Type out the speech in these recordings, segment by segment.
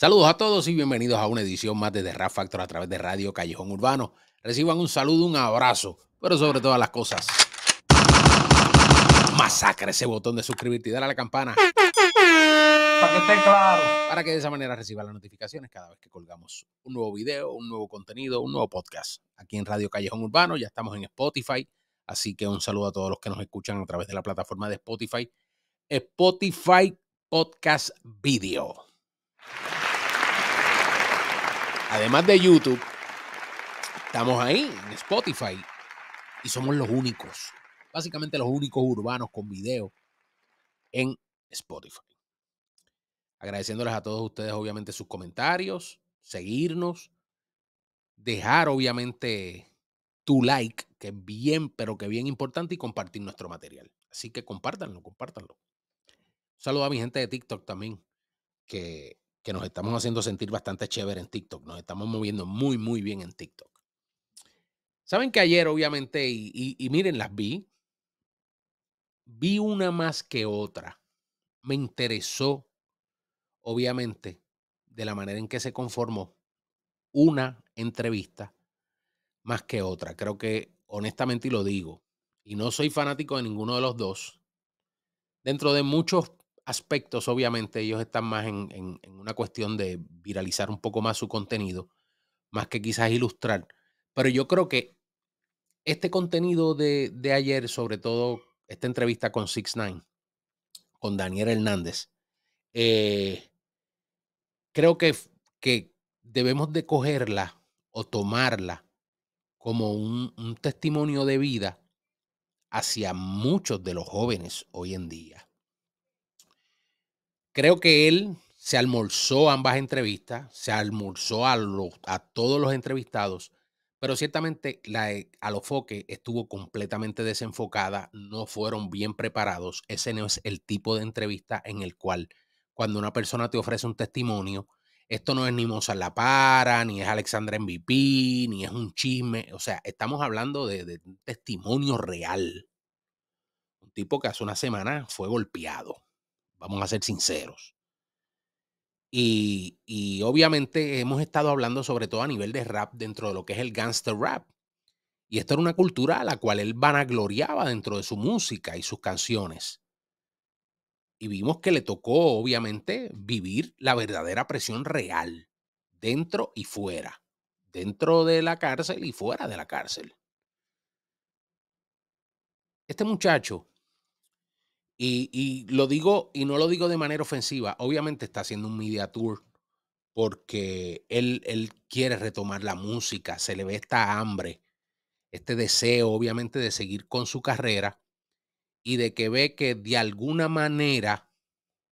Saludos a todos y bienvenidos a una edición más de The Rap Factor a través de Radio Callejón Urbano. Reciban un saludo, un abrazo, pero sobre todas las cosas, masacre ese botón de suscribirte y dale a la campana. Para que esté claro. Para que de esa manera reciban las notificaciones cada vez que colgamos un nuevo video, un nuevo contenido, un nuevo podcast. Aquí en Radio Callejón Urbano ya estamos en Spotify, así que un saludo a todos los que nos escuchan a través de la plataforma de Spotify. Spotify Podcast Video. Además de YouTube, estamos ahí en Spotify y somos los únicos, básicamente los únicos urbanos con video en Spotify. Agradeciéndoles a todos ustedes, obviamente, sus comentarios, seguirnos, dejar, obviamente, tu like, que es bien, pero que bien importante, y compartir nuestro material. Así que compártanlo, compártanlo. Un saludo a mi gente de TikTok también, que que nos estamos haciendo sentir bastante chévere en TikTok. Nos estamos moviendo muy, muy bien en TikTok. Saben que ayer, obviamente, y, y miren, las vi. Vi una más que otra. Me interesó, obviamente, de la manera en que se conformó una entrevista más que otra. Creo que, honestamente, y lo digo, y no soy fanático de ninguno de los dos, dentro de muchos aspectos, obviamente, ellos están más en, una cuestión de viralizar un poco más su contenido, más que quizás ilustrar. Pero yo creo que este contenido de, ayer, sobre todo esta entrevista con Six Nine, con Daniel Hernández, eh, creo que, que debemos de cogerla o tomarla como un testimonio de vida hacia muchos de los jóvenes hoy en día Creo que él se almorzó ambas entrevistas, se almorzó a, todos los entrevistados, pero ciertamente la eh, Foque estuvo completamente desenfocada, no fueron bien preparados. Ese no es el tipo de entrevista en el cual cuando una persona te ofrece un testimonio, esto no es ni Mozart La Para, ni es Alexandra MVP, ni es un chisme. O sea, estamos hablando de, de un testimonio real. Un tipo que hace una semana fue golpeado Vamos a ser sinceros. Y, obviamente hemos estado hablando sobre todo a nivel de rap dentro de lo que es el gangster rap. Y esta era una cultura a la cual él vanagloriaba dentro de su música y sus canciones. Y vimos que le tocó, obviamente, vivir la verdadera presión real, dentro y fuera, dentro de la cárcel y fuera de la cárcel. Este muchacho y, lo digo, y no lo digo de manera ofensiva, obviamente está haciendo un media tour porque él, él quiere retomar la música, se le ve esta hambre, este deseo obviamente de seguir con su carrera y de que ve que de alguna manera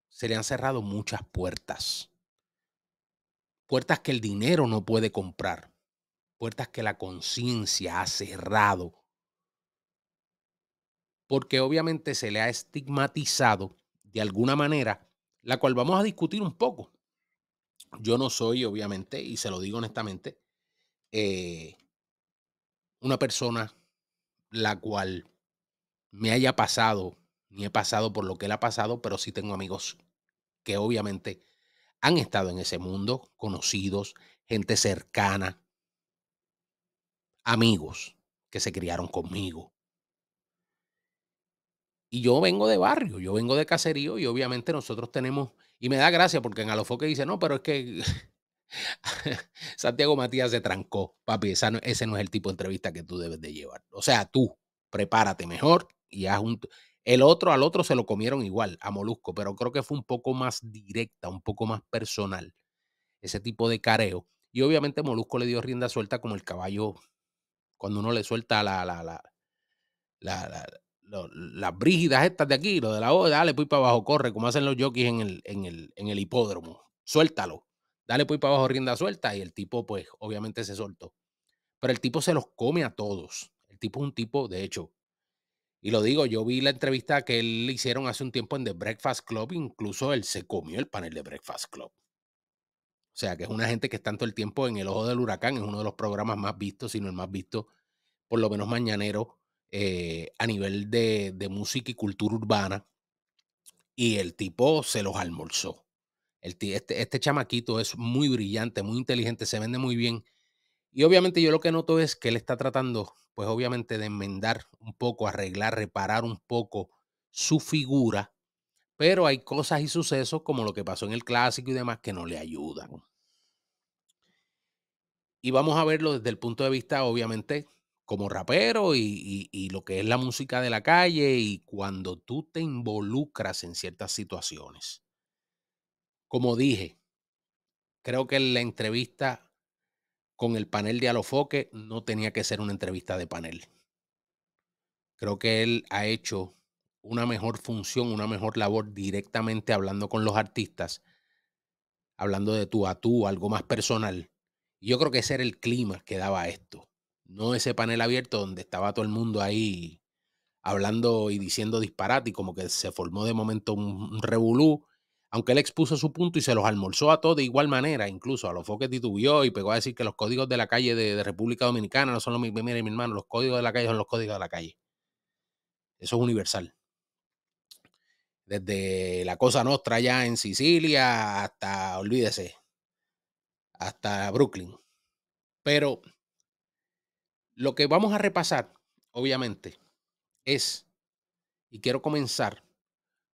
se le han cerrado muchas puertas. Puertas que el dinero no puede comprar, puertas que la conciencia ha cerrado porque obviamente se le ha estigmatizado de alguna manera, la cual vamos a discutir un poco. Yo no soy, obviamente, y se lo digo honestamente, eh, una persona la cual me haya pasado, ni he pasado por lo que él ha pasado, pero sí tengo amigos que obviamente han estado en ese mundo, conocidos, gente cercana, amigos que se criaron conmigo, y yo vengo de barrio, yo vengo de caserío y obviamente nosotros tenemos, y me da gracia porque en Alofoque dice, no, pero es que Santiago Matías se trancó, papi, ese no es el tipo de entrevista que tú debes de llevar. O sea, tú prepárate mejor y haz un... El otro al otro se lo comieron igual, a Molusco, pero creo que fue un poco más directa, un poco más personal, ese tipo de careo. Y obviamente Molusco le dio rienda suelta como el caballo, cuando uno le suelta la, la las brígidas estas de aquí, lo de la O, dale, pues para abajo, corre, como hacen los jockeys en el, el, en el hipódromo. Suéltalo. Dale, pues para abajo, rienda suelta. Y el tipo, pues, obviamente se soltó. Pero el tipo se los come a todos. El tipo es un tipo, de hecho. Y lo digo, yo vi la entrevista que él le hicieron hace un tiempo en The Breakfast Club. Incluso él se comió el panel de Breakfast Club. O sea, que es una gente que está todo el tiempo en el ojo del huracán. Es uno de los programas más vistos, sino no el más visto, por lo menos mañanero eh, a nivel de, música y cultura urbana. Y el tipo se los almorzó. este, este, chamaquito es muy brillante, muy inteligente, se vende muy bien. Y obviamente yo lo que noto es que él está tratando, pues obviamente de enmendar un poco, arreglar, reparar un poco su figura, pero hay cosas y sucesos como lo que pasó en el clásico y demás que no le ayudan. Y vamos a verlo desde el punto de vista, obviamente, como rapero y, lo que es la música de la calle y cuando tú te involucras en ciertas situaciones. Como dije, creo que la entrevista con el panel de Alofoque no tenía que ser una entrevista de panel. Creo que él ha hecho una mejor función, una mejor labor directamente hablando con los artistas, hablando de tú a tú, algo más personal. yo creo que ese era el clima que daba esto no ese panel abierto donde estaba todo el mundo ahí hablando y diciendo disparate y como que se formó de momento un, revolú, aunque él expuso su punto y se los almorzó a todos de igual manera, incluso a los foques titubió y pegó a decir que los códigos de la calle de, República Dominicana no son los mismos, mi hermano, los códigos de la calle son los códigos de la calle. Eso es universal. Desde la cosa nostra allá en Sicilia hasta, olvídese, hasta Brooklyn. Pero lo que vamos a repasar, obviamente, es, y quiero comenzar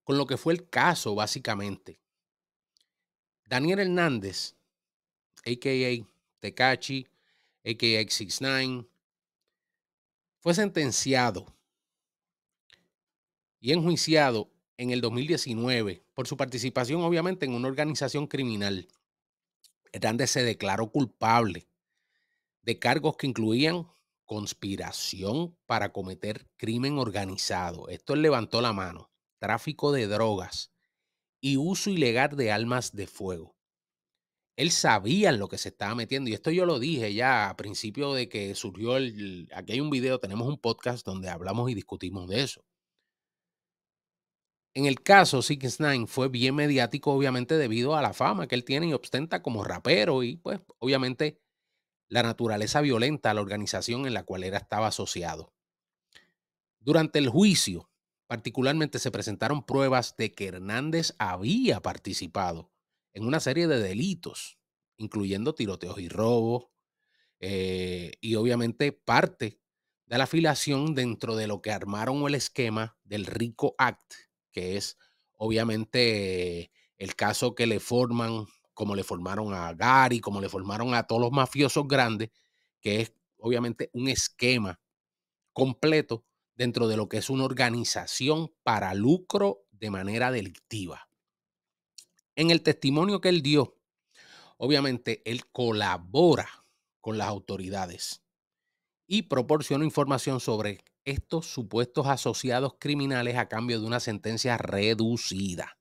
con lo que fue el caso, básicamente. Daniel Hernández, a.k.a. Tecachi, a.k.a. 69, fue sentenciado y enjuiciado en el 2019 por su participación, obviamente, en una organización criminal. Hernández se declaró culpable de cargos que incluían conspiración para cometer crimen organizado. Esto levantó la mano. Tráfico de drogas y uso ilegal de armas de fuego. Él sabía en lo que se estaba metiendo. Y esto yo lo dije ya a principio de que surgió el... Aquí hay un video, tenemos un podcast donde hablamos y discutimos de eso. En el caso, Six Nine fue bien mediático, obviamente, debido a la fama que él tiene y ostenta como rapero. Y pues, obviamente, la naturaleza violenta a la organización en la cual era estaba asociado. Durante el juicio, particularmente se presentaron pruebas de que Hernández había participado en una serie de delitos, incluyendo tiroteos y robos, eh, y obviamente parte de la afiliación dentro de lo que armaron el esquema del RICO Act, que es obviamente el caso que le forman como le formaron a Gary, como le formaron a todos los mafiosos grandes, que es obviamente un esquema completo dentro de lo que es una organización para lucro de manera delictiva. En el testimonio que él dio, obviamente él colabora con las autoridades y proporciona información sobre estos supuestos asociados criminales a cambio de una sentencia reducida.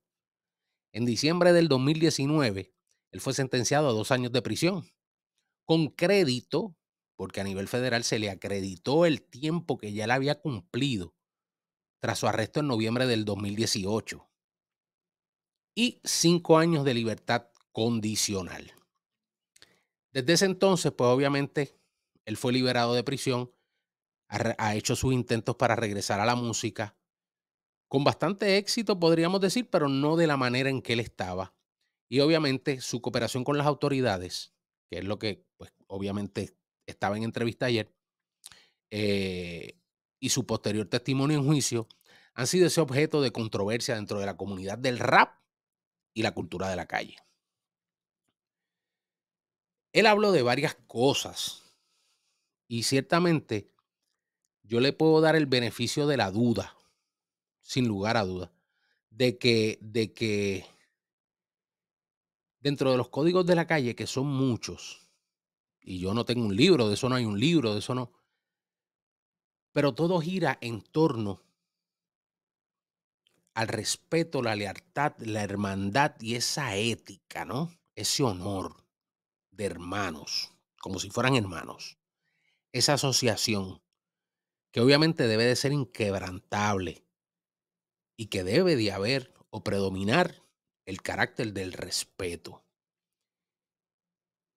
En diciembre del 2019, él fue sentenciado a dos años de prisión, con crédito, porque a nivel federal se le acreditó el tiempo que ya le había cumplido tras su arresto en noviembre del 2018 y cinco años de libertad condicional. Desde ese entonces, pues obviamente, él fue liberado de prisión, ha, ha, hecho sus intentos para regresar a la música, con bastante éxito, podríamos decir, pero no de la manera en que él estaba y obviamente su cooperación con las autoridades, que es lo que, pues, obviamente estaba en entrevista ayer, eh, y su posterior testimonio en juicio, han sido ese objeto de controversia dentro de la comunidad del rap y la cultura de la calle. Él habló de varias cosas y ciertamente yo le puedo dar el beneficio de la duda, sin lugar a duda, de que, de que dentro de los códigos de la calle, que son muchos, y yo no tengo un libro, de eso no hay un libro, de eso no, pero todo gira en torno al respeto, la lealtad, la hermandad y esa ética, ¿no? Ese honor de hermanos, como si fueran hermanos. Esa asociación, que obviamente debe de ser inquebrantable y que debe de haber o predominar el carácter del respeto.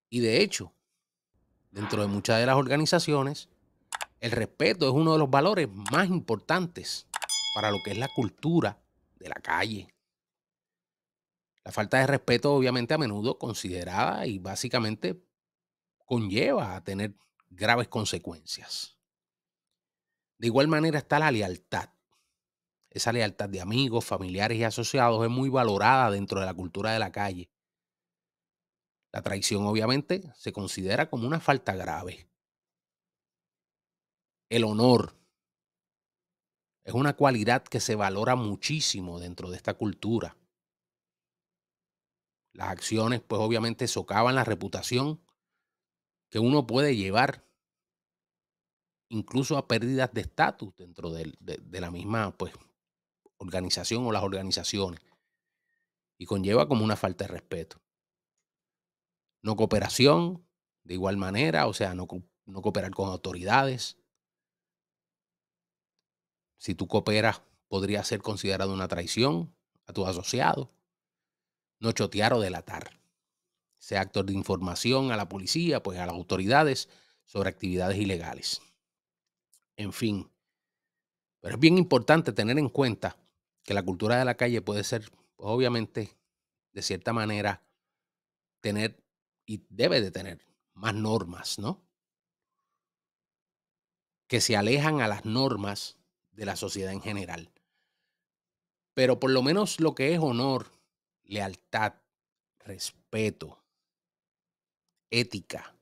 Y de hecho, dentro de muchas de las organizaciones, el respeto es uno de los valores más importantes para lo que es la cultura de la calle. La falta de respeto obviamente a menudo considerada y básicamente conlleva a tener graves consecuencias. De igual manera está la lealtad. Esa lealtad de amigos, familiares y asociados es muy valorada dentro de la cultura de la calle. La traición obviamente se considera como una falta grave. El honor es una cualidad que se valora muchísimo dentro de esta cultura. Las acciones pues obviamente socavan la reputación que uno puede llevar incluso a pérdidas de estatus dentro de, la misma pues, organización o las organizaciones y conlleva como una falta de respeto. No cooperación, de igual manera, o sea, no, cooperar con autoridades. Si tú cooperas, podría ser considerado una traición a tus asociados. No chotear o delatar. Sea actor de información a la policía, pues a las autoridades sobre actividades ilegales. En fin. Pero es bien importante tener en cuenta que la cultura de la calle puede ser, pues, obviamente, de cierta manera, tener y debe de tener más normas, ¿no? Que se alejan a las normas de la sociedad en general. Pero por lo menos lo que es honor, lealtad, respeto, ética,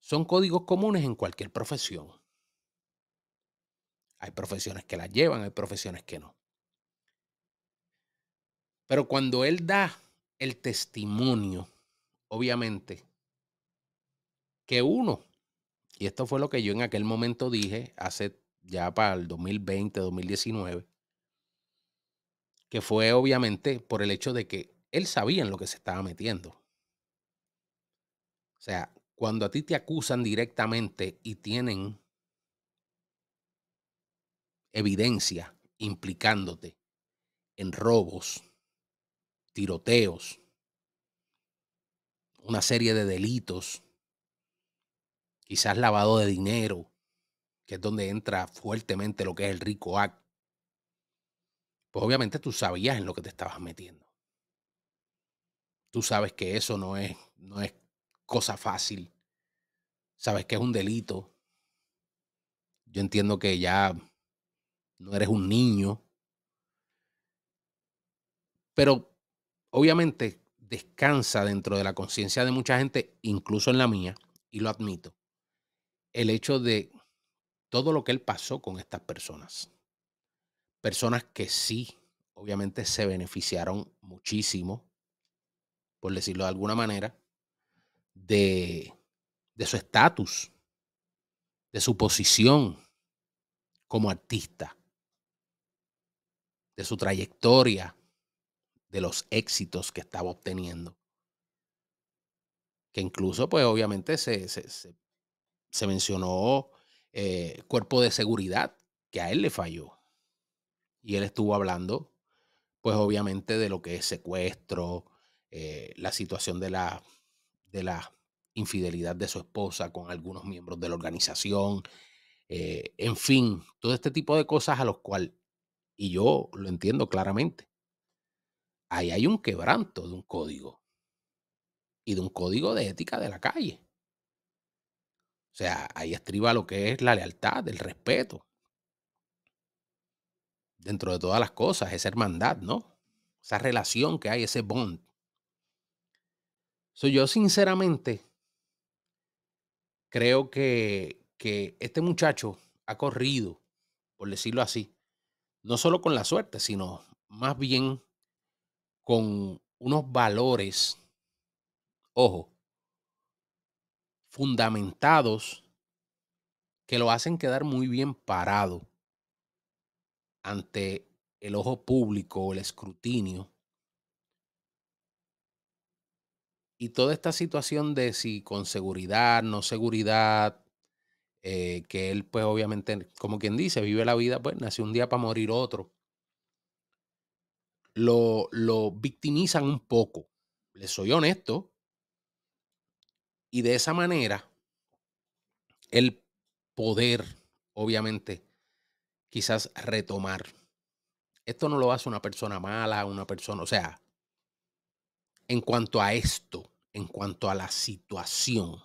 son códigos comunes en cualquier profesión. Hay profesiones que las llevan, hay profesiones que no. Pero cuando él da el testimonio, obviamente, que uno, y esto fue lo que yo en aquel momento dije, hace ya para el 2020, 2019, que fue obviamente por el hecho de que él sabía en lo que se estaba metiendo. O sea, cuando a ti te acusan directamente y tienen evidencia implicándote en robos, tiroteos, una serie de delitos, quizás lavado de dinero, que es donde entra fuertemente lo que es el rico acto, pues obviamente tú sabías en lo que te estabas metiendo. Tú sabes que eso no es, no es cosa fácil. Sabes que es un delito. Yo entiendo que ya no eres un niño. Pero obviamente descansa dentro de la conciencia de mucha gente, incluso en la mía, y lo admito, el hecho de todo lo que él pasó con estas personas. Personas que sí, obviamente, se beneficiaron muchísimo, por decirlo de alguna manera, de, de su estatus, de su posición como artista de su trayectoria, de los éxitos que estaba obteniendo. Que incluso, pues obviamente se, mencionó eh, cuerpo de seguridad, que a él le falló. Y él estuvo hablando, pues obviamente de lo que es secuestro, eh, la situación de la, de la infidelidad de su esposa con algunos miembros de la organización, eh, en fin, todo este tipo de cosas a los cuales y yo lo entiendo claramente. Ahí hay un quebranto de un código y de un código de ética de la calle. O sea, ahí estriba lo que es la lealtad, el respeto. Dentro de todas las cosas, esa hermandad, ¿no? Esa relación que hay, ese bond. soy yo sinceramente creo que, que este muchacho ha corrido, por decirlo así, no solo con la suerte, sino más bien con unos valores, ojo, fundamentados que lo hacen quedar muy bien parado ante el ojo público, el escrutinio. Y toda esta situación de si con seguridad, no seguridad, eh, que él pues obviamente, como quien dice, vive la vida, pues nació un día para morir otro. Lo, lo victimizan un poco, les soy honesto, y de esa manera el poder, obviamente, quizás retomar. Esto no lo hace una persona mala, una persona, o sea, en cuanto a esto, en cuanto a la situación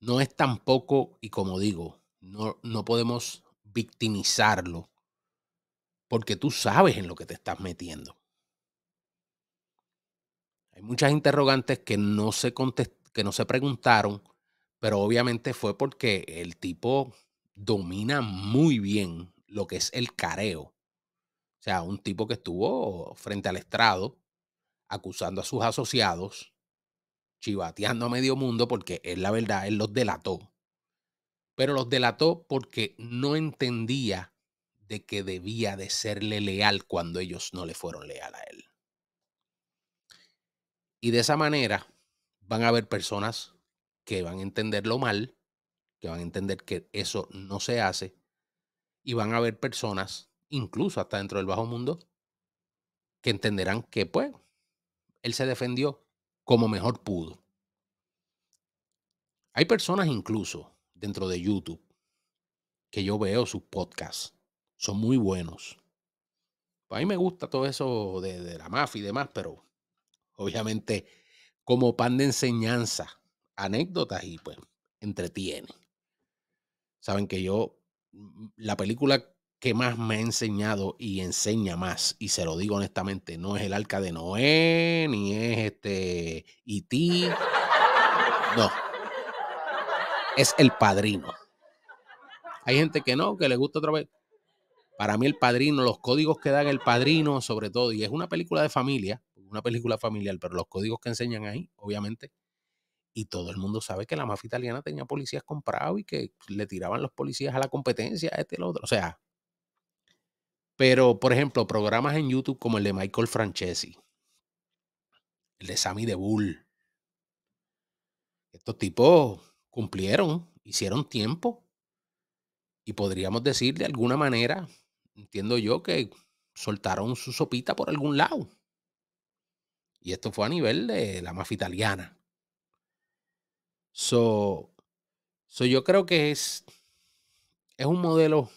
no es tampoco, y como digo, no, no podemos victimizarlo, porque tú sabes en lo que te estás metiendo. Hay muchas interrogantes que no se, que no se preguntaron, pero obviamente fue porque el tipo domina muy bien lo que es el careo. O sea, un tipo que estuvo frente al estrado acusando a sus asociados chivateando a medio mundo porque es la verdad, él los delató. Pero los delató porque no entendía de que debía de serle leal cuando ellos no le fueron leal a él. Y de esa manera van a haber personas que van a entender lo mal, que van a entender que eso no se hace, y van a haber personas, incluso hasta dentro del bajo mundo, que entenderán que pues él se defendió como mejor pudo. Hay personas incluso dentro de YouTube que yo veo sus podcasts. Son muy buenos. A mí me gusta todo eso de, la mafia y demás, pero obviamente como pan de enseñanza, anécdotas y pues entretiene. Saben que yo, mm, la película que más me ha enseñado y enseña más, y se lo digo honestamente, no es el arca de Noé, ni es este ti. no, es el padrino. Hay gente que no, que le gusta otra vez. Para mí el padrino, los códigos que dan el padrino sobre todo, y es una película de familia, una película familiar, pero los códigos que enseñan ahí, obviamente, y todo el mundo sabe que la mafia italiana tenía policías comprados y que le tiraban los policías a la competencia, este y lo otro. O sea, pero, por ejemplo, programas en YouTube como el de Michael Francesi, el de Sammy de Bull. Estos tipos cumplieron, hicieron tiempo. Y podríamos decir de alguna manera, entiendo yo, que soltaron su sopita por algún lado. Y esto fue a nivel de la mafia italiana. So, yo creo que es, es un modelo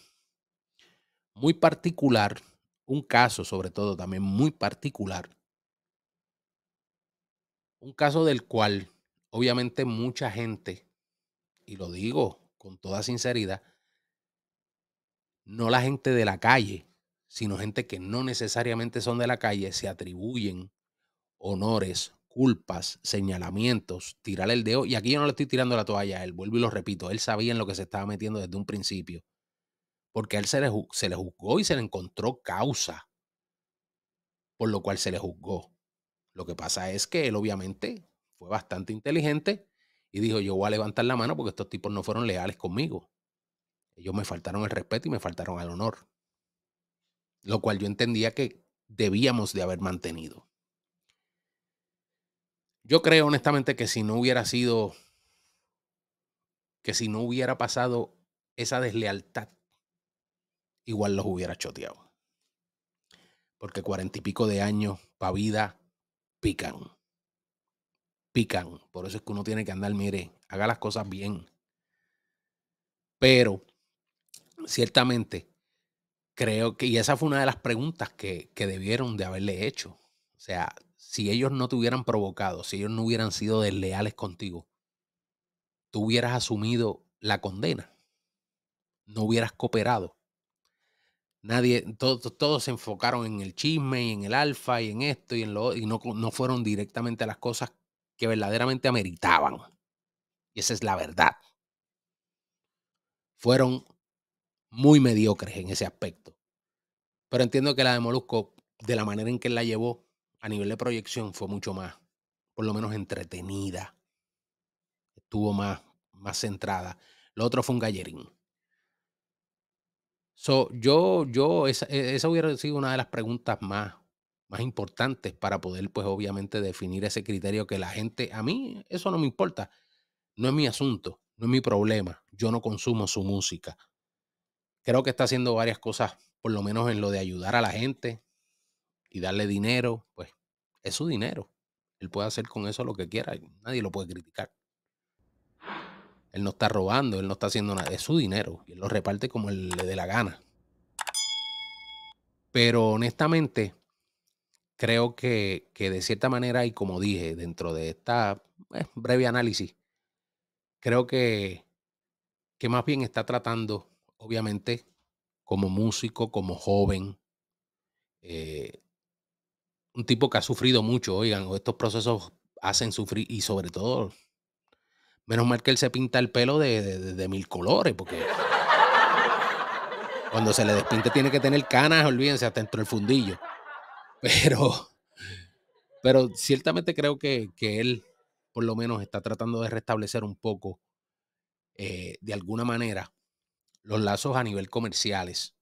muy particular, un caso sobre todo también muy particular, un caso del cual obviamente mucha gente, y lo digo con toda sinceridad, no la gente de la calle, sino gente que no necesariamente son de la calle, se atribuyen honores, culpas, señalamientos, tirar el dedo. Y aquí yo no le estoy tirando la toalla a él, vuelvo y lo repito, él sabía en lo que se estaba metiendo desde un principio porque a él se le, juzgó y se le encontró causa, por lo cual se le juzgó. Lo que pasa es que él obviamente fue bastante inteligente y dijo, yo voy a levantar la mano porque estos tipos no fueron leales conmigo. Ellos me faltaron el respeto y me faltaron el honor. Lo cual yo entendía que debíamos de haber mantenido. Yo creo honestamente que si no hubiera sido, que si no hubiera pasado esa deslealtad igual los hubiera choteado. Porque cuarenta y pico de años para vida pican. Pican. Por eso es que uno tiene que andar, mire, haga las cosas bien. Pero, ciertamente, creo que, y esa fue una de las preguntas que, que debieron de haberle hecho. O sea, si ellos no te hubieran provocado, si ellos no hubieran sido desleales contigo, tú hubieras asumido la condena, no hubieras cooperado Nadie, todos se enfocaron en el chisme y en el alfa y en esto y en lo y no, fueron directamente a las cosas que verdaderamente ameritaban. Y esa es la verdad. Fueron muy mediocres en ese aspecto. Pero entiendo que la de Molusco, de la manera en que la llevó a nivel de proyección, fue mucho más, por lo menos entretenida. Estuvo más, más centrada. Lo otro fue un gallerín. So, yo, yo, e, esa, hubiera sido una de las preguntas más, más importantes para poder, pues, obviamente, definir ese criterio que la gente, a mí, eso no me importa. No es mi asunto, no es mi problema. Yo no consumo su música. Creo que está haciendo varias cosas, por lo menos en lo de ayudar a la gente y darle dinero, pues, es su dinero. Él puede hacer con eso lo que quiera, nadie lo puede criticar. Él no está robando, él no está haciendo nada. Es su dinero. Y él lo reparte como él le dé la gana. Pero honestamente, creo que, de cierta manera, y como dije, dentro de esta eh, breve análisis, creo que, que más bien está tratando, obviamente, como músico, como joven, eh, un tipo que ha sufrido mucho, oigan, estos procesos hacen sufrir y sobre todo Menos mal que él se pinta el pelo de, mil colores, porque cuando se le despinte tiene que tener canas, olvídense, hasta dentro del fundillo. Pero, pero ciertamente creo que, él por lo menos está tratando de restablecer un poco, eh, de alguna manera, los lazos a nivel comerciales.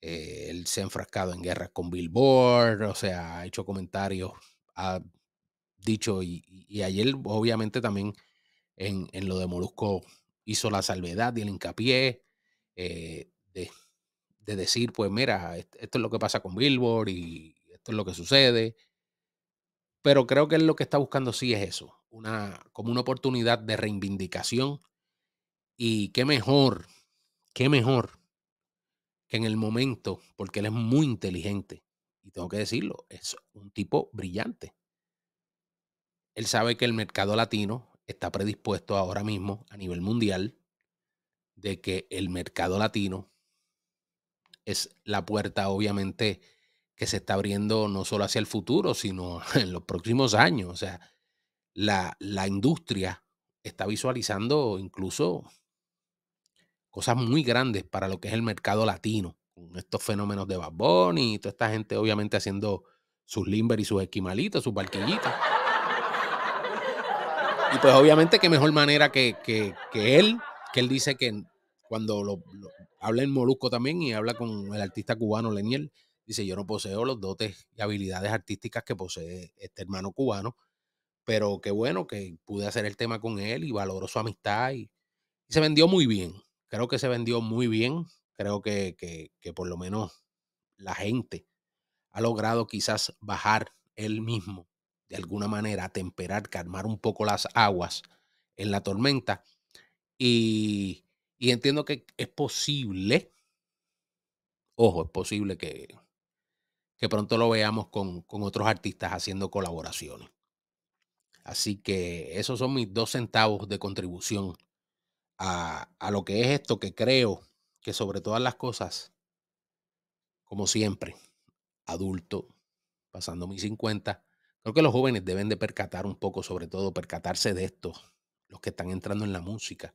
Eh, él se ha enfrascado en guerras con Billboard, o sea, ha hecho comentarios, ha dicho, y, y ayer obviamente también en, lo de Molusco hizo la salvedad y el hincapié eh, de, decir, pues mira, esto es lo que pasa con Billboard y esto es lo que sucede. Pero creo que él lo que está buscando sí es eso, una, como una oportunidad de reivindicación. Y qué mejor, qué mejor que en el momento, porque él es muy inteligente, y tengo que decirlo, es un tipo brillante. Él sabe que el mercado latino está predispuesto ahora mismo a nivel mundial de que el mercado latino es la puerta, obviamente, que se está abriendo no solo hacia el futuro, sino en los próximos años. O sea, la, la industria está visualizando incluso cosas muy grandes para lo que es el mercado latino, con estos fenómenos de Bad y toda esta gente, obviamente, haciendo sus limber y sus esquimalitos, sus barquillitos y pues obviamente qué mejor manera que, que, que él, que él dice que cuando lo, habla en Molusco también y habla con el artista cubano Leniel, dice yo no poseo los dotes y habilidades artísticas que posee este hermano cubano, pero qué bueno que pude hacer el tema con él y valoró su amistad y, y se vendió muy bien. Creo que se vendió muy bien. Creo que, que, que por lo menos la gente ha logrado quizás bajar él mismo de alguna manera atemperar, calmar un poco las aguas en la tormenta. Y, y entiendo que es posible, ojo, es posible que, que pronto lo veamos con, con otros artistas haciendo colaboraciones. Así que esos son mis dos centavos de contribución a, a, lo que es esto que creo que sobre todas las cosas, como siempre, adulto, pasando mis 50, Creo que los jóvenes deben de percatar un poco, sobre todo percatarse de esto, los que están entrando en la música,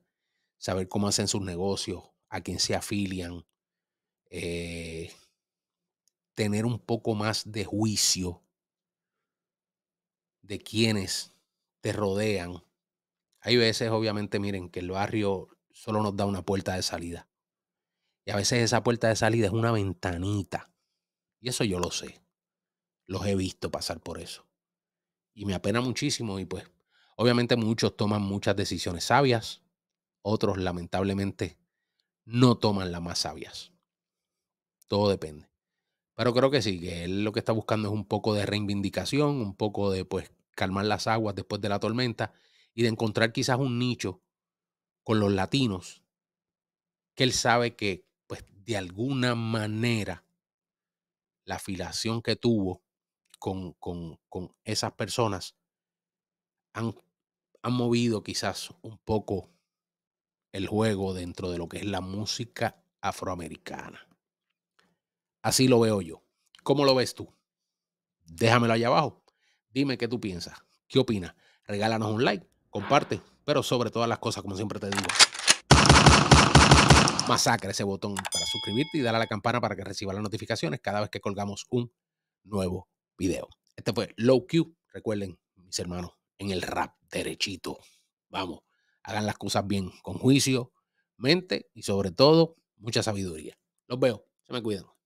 saber cómo hacen sus negocios, a quién se afilian, eh, tener un poco más de juicio de quienes te rodean. Hay veces, obviamente, miren, que el barrio solo nos da una puerta de salida. Y a veces esa puerta de salida es una ventanita. Y eso yo lo sé. Los he visto pasar por eso. Y me apena muchísimo y pues obviamente muchos toman muchas decisiones sabias, otros lamentablemente no toman las más sabias. Todo depende. Pero creo que sí, que él lo que está buscando es un poco de reivindicación, un poco de pues calmar las aguas después de la tormenta y de encontrar quizás un nicho con los latinos que él sabe que pues de alguna manera la afilación que tuvo con, esas personas han, movido quizás un poco el juego dentro de lo que es la música afroamericana. Así lo veo yo. ¿Cómo lo ves tú? Déjamelo allá abajo. Dime qué tú piensas. ¿Qué opinas? Regálanos un like, comparte, pero sobre todas las cosas, como siempre te digo, masacre ese botón para suscribirte y dar a la campana para que reciba las notificaciones cada vez que colgamos un nuevo video. Este fue Low Q, recuerden, mis hermanos, en el rap derechito. Vamos, hagan las cosas bien, con juicio, mente y sobre todo, mucha sabiduría. Los veo, se me cuidan.